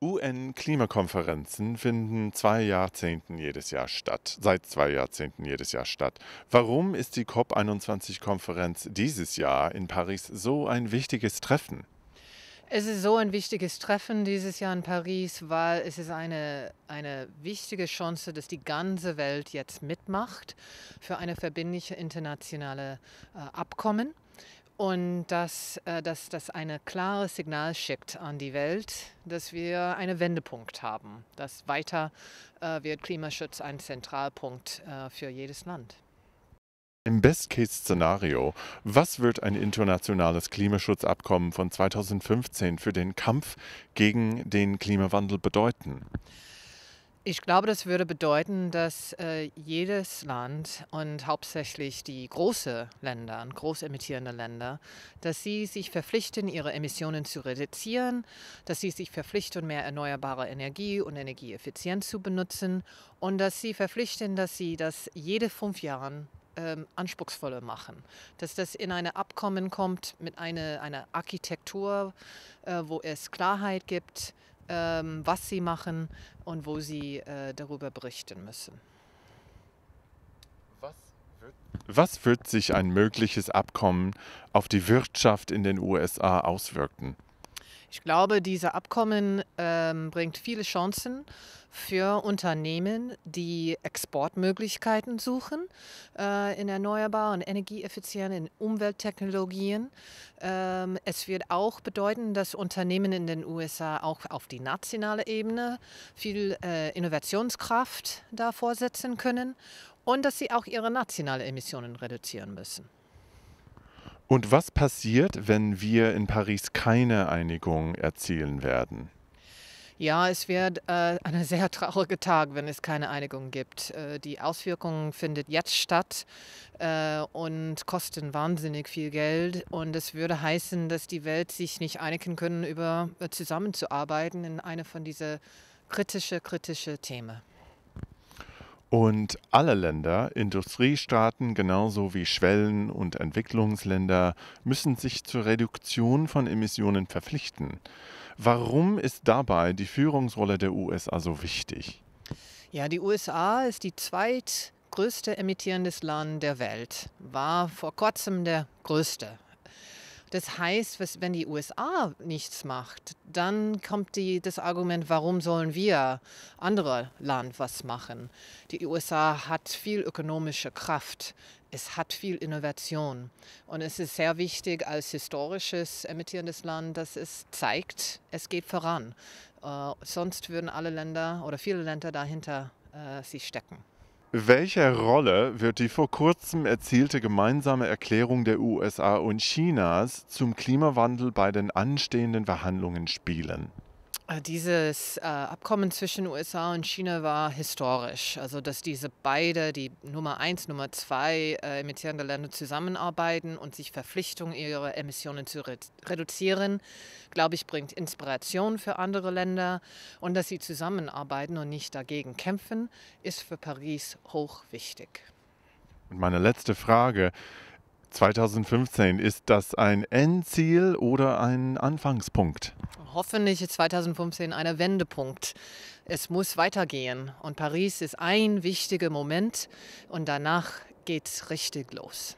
UN-Klimakonferenzen finden zwei Jahrzehnten jedes Jahr statt, seit zwei Jahrzehnten jedes Jahr statt. Warum ist die COP21-Konferenz dieses Jahr in Paris so ein wichtiges Treffen? Es ist so ein wichtiges Treffen dieses Jahr in Paris, weil es ist eine, eine wichtige Chance, dass die ganze Welt jetzt mitmacht für eine verbindliche internationale äh, Abkommen und dass, äh, dass das ein klares Signal schickt an die Welt, dass wir einen Wendepunkt haben, dass weiter äh, wird Klimaschutz ein Zentralpunkt äh, für jedes Land. Im Best-Case-Szenario, was wird ein internationales Klimaschutzabkommen von 2015 für den Kampf gegen den Klimawandel bedeuten? Ich glaube, das würde bedeuten, dass äh, jedes Land und hauptsächlich die großen Länder und großemittierende Länder, dass sie sich verpflichten, ihre Emissionen zu reduzieren, dass sie sich verpflichten, mehr erneuerbare Energie und Energieeffizienz zu benutzen und dass sie verpflichten, dass sie das jede fünf Jahre ähm, anspruchsvoller machen. Dass das in ein Abkommen kommt mit einer, einer Architektur, äh, wo es Klarheit gibt, ähm, was sie machen und wo sie äh, darüber berichten müssen. Was wird, was wird sich ein mögliches Abkommen auf die Wirtschaft in den USA auswirken? Ich glaube, dieses Abkommen ähm, bringt viele Chancen für Unternehmen, die Exportmöglichkeiten suchen äh, in erneuerbaren, energieeffizienten, in Umwelttechnologien. Ähm, es wird auch bedeuten, dass Unternehmen in den USA auch auf die nationale Ebene viel äh, Innovationskraft davor setzen können und dass sie auch ihre nationalen Emissionen reduzieren müssen. Und was passiert, wenn wir in Paris keine Einigung erzielen werden? Ja, es wird äh, ein sehr trauriger Tag, wenn es keine Einigung gibt. Äh, die Auswirkungen findet jetzt statt äh, und kosten wahnsinnig viel Geld. Und es würde heißen, dass die Welt sich nicht einigen können, über äh, zusammenzuarbeiten in einer von diesen kritischen, kritischen Themen. Und alle Länder, Industriestaaten genauso wie Schwellen- und Entwicklungsländer, müssen sich zur Reduktion von Emissionen verpflichten. Warum ist dabei die Führungsrolle der USA so wichtig? Ja, die USA ist die zweitgrößte emittierende Land der Welt, war vor kurzem der größte das heißt, was, wenn die USA nichts macht, dann kommt die, das Argument, warum sollen wir andere Land was machen? Die USA hat viel ökonomische Kraft. Es hat viel Innovation und es ist sehr wichtig als historisches emittierendes Land, dass es zeigt, es geht voran. Äh, sonst würden alle Länder oder viele Länder dahinter äh, sich stecken. Welcher Rolle wird die vor kurzem erzielte gemeinsame Erklärung der USA und Chinas zum Klimawandel bei den anstehenden Verhandlungen spielen? Äh, dieses äh, Abkommen zwischen USA und China war historisch. Also, dass diese beide, die Nummer eins, Nummer zwei äh, emittierende Länder zusammenarbeiten und sich verpflichten, ihre Emissionen zu re reduzieren, glaube ich, bringt Inspiration für andere Länder. Und dass sie zusammenarbeiten und nicht dagegen kämpfen, ist für Paris hochwichtig. Und meine letzte Frage. 2015, ist das ein Endziel oder ein Anfangspunkt? Hoffentlich ist 2015 ein Wendepunkt. Es muss weitergehen und Paris ist ein wichtiger Moment und danach geht es richtig los.